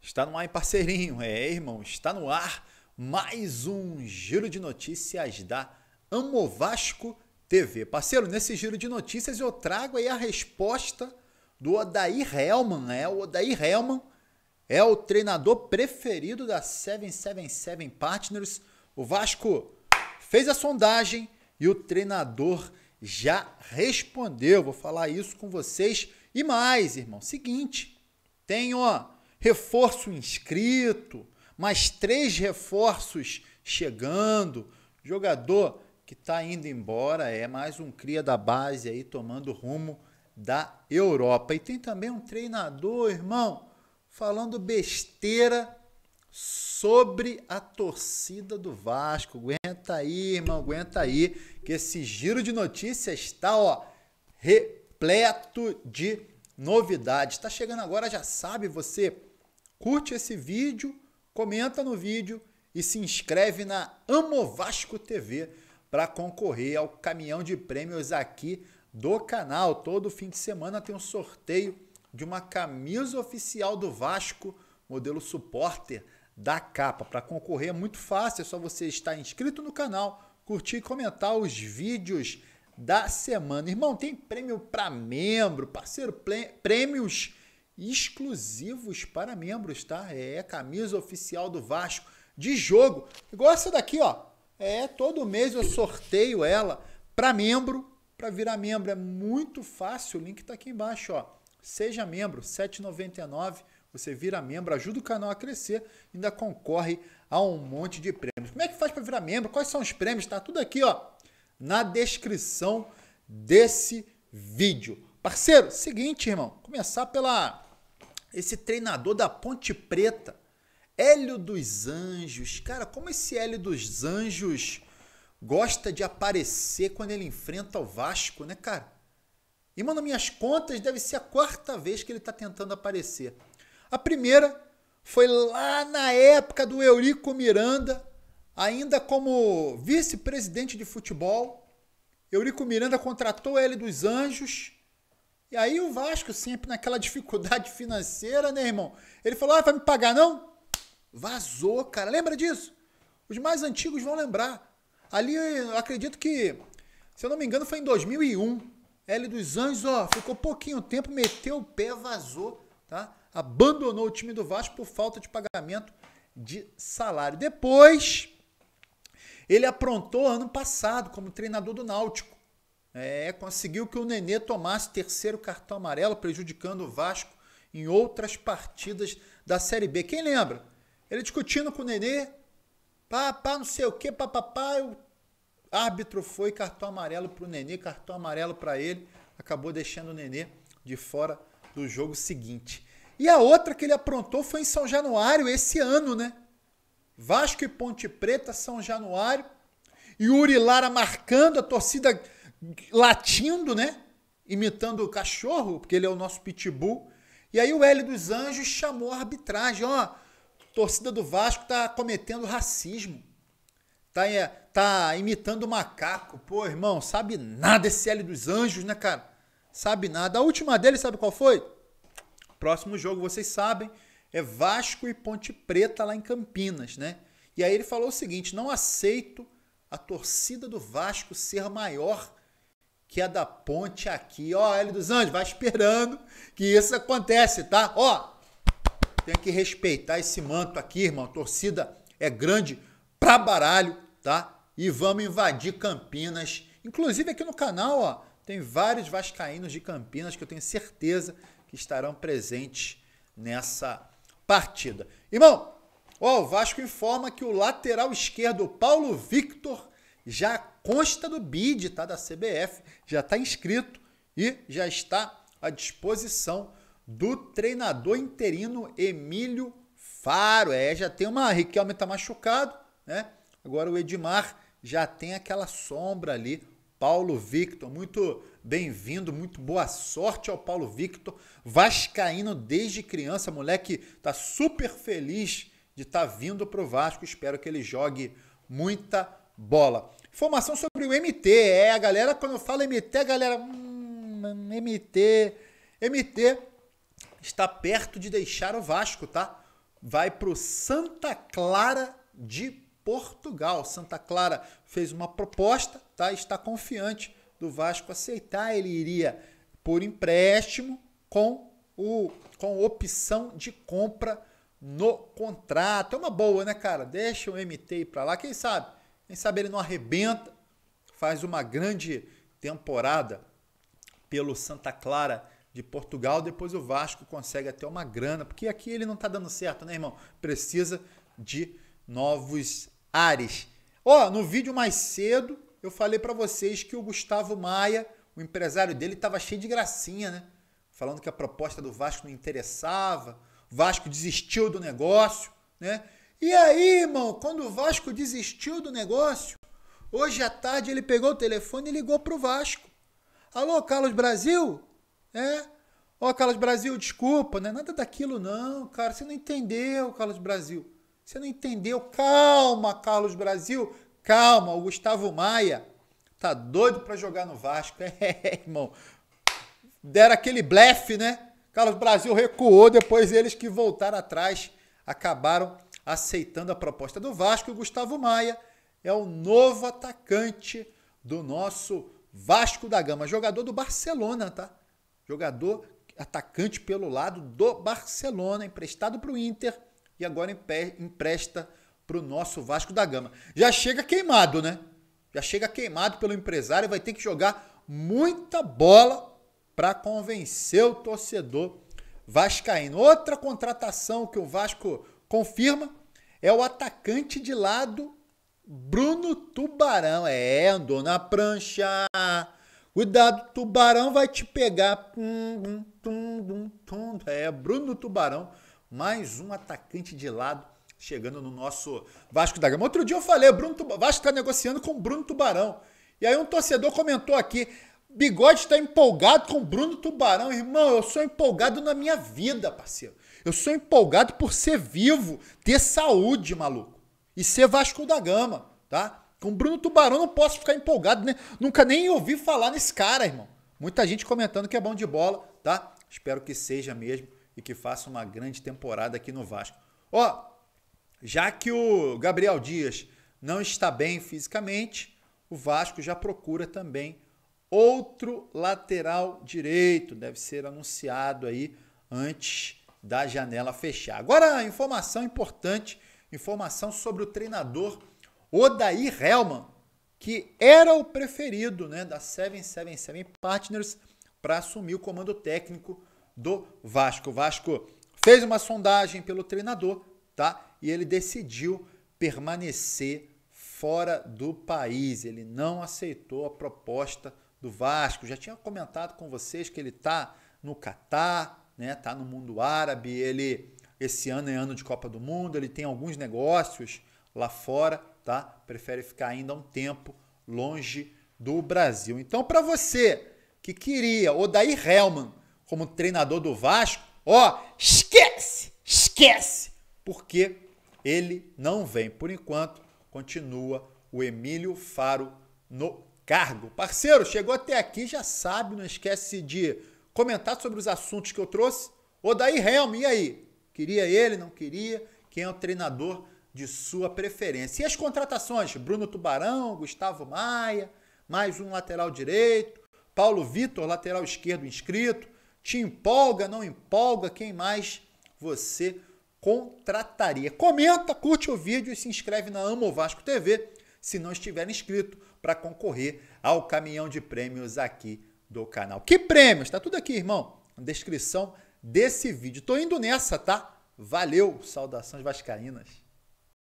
Está no ar, parceirinho. É, irmão, está no ar mais um giro de notícias da Amo Vasco TV. Parceiro, nesse giro de notícias eu trago aí a resposta do Odair Helman. né? O Odair Helman é o treinador preferido da 777 Partners o Vasco fez a sondagem e o treinador já respondeu. Vou falar isso com vocês e mais, irmão. Seguinte, tem ó, reforço inscrito, mais três reforços chegando. Jogador que está indo embora é mais um cria da base aí tomando rumo da Europa. E tem também um treinador, irmão, falando besteira sobre a torcida do Vasco. Aguenta aí, irmão, aguenta aí, que esse giro de notícias está, ó, repleto de novidades. Está chegando agora, já sabe, você curte esse vídeo, comenta no vídeo e se inscreve na Amo Vasco TV para concorrer ao caminhão de prêmios aqui do canal. Todo fim de semana tem um sorteio de uma camisa oficial do Vasco, modelo supporter, da capa. Para concorrer é muito fácil, é só você estar inscrito no canal, curtir e comentar os vídeos da semana. Irmão, tem prêmio para membro, parceiro, prêmios exclusivos para membros, tá? É camisa oficial do Vasco de jogo. Igual essa daqui, ó. É, todo mês eu sorteio ela para membro, para virar membro é muito fácil, o link tá aqui embaixo, ó. Seja membro, 799 você vira membro, ajuda o canal a crescer ainda concorre a um monte de prêmios. Como é que faz para virar membro? Quais são os prêmios? Tá tudo aqui, ó, na descrição desse vídeo. Parceiro, seguinte, irmão, começar pela esse treinador da Ponte Preta, Hélio dos Anjos. Cara, como esse Hélio dos Anjos gosta de aparecer quando ele enfrenta o Vasco, né, cara? E, mano, minhas contas, deve ser a quarta vez que ele tá tentando aparecer. A primeira foi lá na época do Eurico Miranda, ainda como vice-presidente de futebol. Eurico Miranda contratou ele dos Anjos. E aí o Vasco, sempre naquela dificuldade financeira, né, irmão? Ele falou: ah, vai me pagar não? Vazou, cara. Lembra disso? Os mais antigos vão lembrar. Ali, eu acredito que, se eu não me engano, foi em 2001. L dos Anjos, ó, ficou pouquinho tempo, meteu o pé, vazou, tá? abandonou o time do Vasco por falta de pagamento de salário. Depois, ele aprontou ano passado como treinador do Náutico. É, conseguiu que o Nenê tomasse terceiro cartão amarelo, prejudicando o Vasco em outras partidas da Série B. Quem lembra? Ele discutindo com o Nenê, pá, pá, não sei o que, pá. o árbitro foi cartão amarelo para o Nenê, cartão amarelo para ele, acabou deixando o Nenê de fora do jogo seguinte. E a outra que ele aprontou foi em São Januário esse ano, né? Vasco e Ponte Preta, São Januário. e Uri Lara marcando, a torcida latindo, né? Imitando o cachorro, porque ele é o nosso pitbull. E aí o L dos Anjos chamou a arbitragem, ó, torcida do Vasco tá cometendo racismo. Tá, é, tá imitando o macaco. Pô, irmão, sabe nada esse L dos Anjos, né, cara? Sabe nada. A última dele, sabe qual foi? Próximo jogo, vocês sabem, é Vasco e Ponte Preta lá em Campinas, né? E aí ele falou o seguinte: não aceito a torcida do Vasco ser maior que a da Ponte aqui. Ó, L dos Anjos, vai esperando que isso acontece, tá? Ó, tem que respeitar esse manto aqui, irmão. A torcida é grande pra baralho, tá? E vamos invadir Campinas. Inclusive aqui no canal, ó, tem vários vascaínos de Campinas que eu tenho certeza que estarão presentes nessa partida. Irmão, ó, o Vasco informa que o lateral esquerdo Paulo Victor já consta do bid, tá? Da CBF, já está inscrito e já está à disposição do treinador interino Emílio Faro. É, já tem uma. Riquelme está machucado, né? Agora o Edmar já tem aquela sombra ali, Paulo Victor. Muito bem-vindo, muito boa sorte ao Paulo Victor. Vascaíno desde criança, moleque, tá super feliz de estar tá vindo pro Vasco. Espero que ele jogue muita bola. Informação sobre o MT. É, a galera, quando eu falo MT, a galera. Hum, MT. MT está perto de deixar o Vasco, tá? Vai pro Santa Clara de Portugal. Santa Clara fez uma proposta, tá? Está confiante do Vasco aceitar. Ele iria por empréstimo com o com opção de compra no contrato. É uma boa, né, cara? Deixa o MT ir para lá, quem sabe? Quem sabe ele não arrebenta, faz uma grande temporada pelo Santa Clara de Portugal, depois o Vasco consegue até uma grana, porque aqui ele não está dando certo, né, irmão? Precisa de novos Ares. Ó, oh, no vídeo mais cedo eu falei para vocês que o Gustavo Maia, o empresário dele, estava cheio de gracinha, né? Falando que a proposta do Vasco não interessava, o Vasco desistiu do negócio, né? E aí, irmão, quando o Vasco desistiu do negócio, hoje à tarde ele pegou o telefone e ligou pro Vasco. Alô, Carlos Brasil? É? Ó, oh, Carlos Brasil, desculpa, não é nada daquilo não, cara, você não entendeu, Carlos Brasil. Você não entendeu? Calma, Carlos Brasil. Calma, o Gustavo Maia tá doido para jogar no Vasco. É, irmão. Deram aquele blefe, né? Carlos Brasil recuou, depois eles que voltaram atrás acabaram aceitando a proposta do Vasco. E o Gustavo Maia é o novo atacante do nosso Vasco da Gama, jogador do Barcelona, tá? Jogador atacante pelo lado do Barcelona, emprestado para o Inter e agora empresta para o nosso Vasco da Gama. Já chega queimado, né? Já chega queimado pelo empresário e vai ter que jogar muita bola para convencer o torcedor vascaíno. Outra contratação que o Vasco confirma é o atacante de lado Bruno Tubarão. É, andou na prancha. Cuidado, tubarão vai te pegar. É, Bruno Tubarão mais um atacante de lado chegando no nosso Vasco da Gama. Outro dia eu falei, Bruno Vasco está negociando com o Bruno Tubarão. E aí um torcedor comentou aqui, Bigode está empolgado com o Bruno Tubarão. Irmão, eu sou empolgado na minha vida, parceiro. Eu sou empolgado por ser vivo, ter saúde, maluco. E ser Vasco da Gama, tá? Com o Bruno Tubarão não posso ficar empolgado, né? Nunca nem ouvi falar nesse cara, irmão. Muita gente comentando que é bom de bola, tá? Espero que seja mesmo e que faça uma grande temporada aqui no Vasco. Ó, oh, já que o Gabriel Dias não está bem fisicamente, o Vasco já procura também outro lateral direito, deve ser anunciado aí antes da janela fechar. Agora, informação importante, informação sobre o treinador Odair Helman, que era o preferido né, da 777 Partners para assumir o comando técnico do Vasco. O Vasco fez uma sondagem pelo treinador, tá? E ele decidiu permanecer fora do país. Ele não aceitou a proposta do Vasco. Já tinha comentado com vocês que ele está no Catar, né? Tá no mundo árabe. Ele esse ano é ano de Copa do Mundo. Ele tem alguns negócios lá fora, tá? Prefere ficar ainda um tempo longe do Brasil. Então, para você que queria daí, Helman, como treinador do Vasco, ó, esquece, esquece, porque ele não vem. Por enquanto, continua o Emílio Faro no cargo. Parceiro, chegou até aqui, já sabe, não esquece de comentar sobre os assuntos que eu trouxe. Ô, daí Helm, e aí? Queria ele, não queria? Quem é o treinador de sua preferência? E as contratações? Bruno Tubarão, Gustavo Maia, mais um lateral direito, Paulo Vitor, lateral esquerdo inscrito, te empolga, não empolga? Quem mais você contrataria? Comenta, curte o vídeo e se inscreve na Amo Vasco TV, se não estiver inscrito, para concorrer ao caminhão de prêmios aqui do canal. Que prêmios? Tá tudo aqui, irmão, na descrição desse vídeo. Tô indo nessa, tá? Valeu, saudações vascaínas.